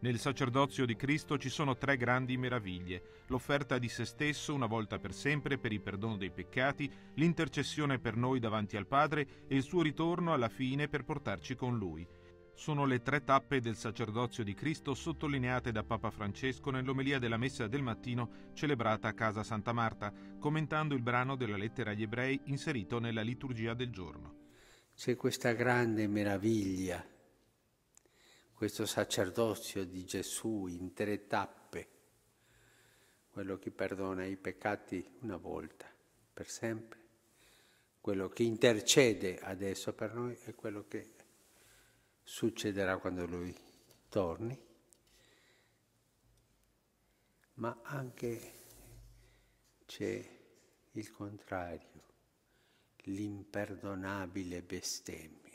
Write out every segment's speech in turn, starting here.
Nel sacerdozio di Cristo ci sono tre grandi meraviglie, l'offerta di se stesso una volta per sempre per il perdono dei peccati, l'intercessione per noi davanti al Padre e il suo ritorno alla fine per portarci con Lui. Sono le tre tappe del sacerdozio di Cristo sottolineate da Papa Francesco nell'omelia della messa del mattino celebrata a casa Santa Marta, commentando il brano della lettera agli ebrei inserito nella liturgia del giorno. C'è questa grande meraviglia questo sacerdozio di Gesù, in tre tappe, quello che perdona i peccati una volta, per sempre, quello che intercede adesso per noi e quello che succederà quando lui torni, ma anche c'è il contrario, l'imperdonabile bestemmia.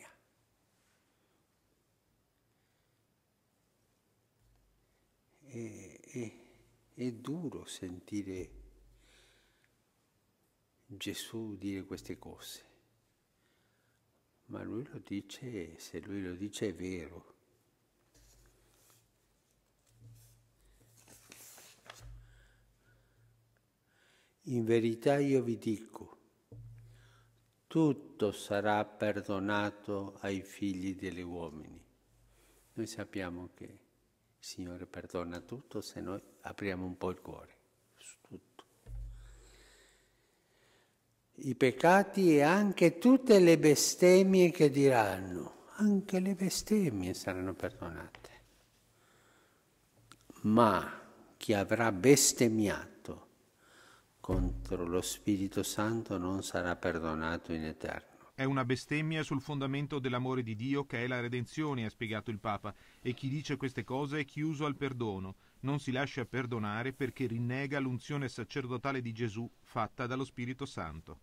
è, è duro sentire Gesù dire queste cose, ma lui lo dice, se lui lo dice è vero. In verità io vi dico, tutto sarà perdonato ai figli degli uomini. Noi sappiamo che Signore perdona tutto se noi apriamo un po' il cuore su tutto. I peccati e anche tutte le bestemmie che diranno, anche le bestemmie saranno perdonate. Ma chi avrà bestemmiato contro lo Spirito Santo non sarà perdonato in eterno. È una bestemmia sul fondamento dell'amore di Dio che è la redenzione, ha spiegato il Papa, e chi dice queste cose è chiuso al perdono, non si lascia perdonare perché rinnega l'unzione sacerdotale di Gesù fatta dallo Spirito Santo.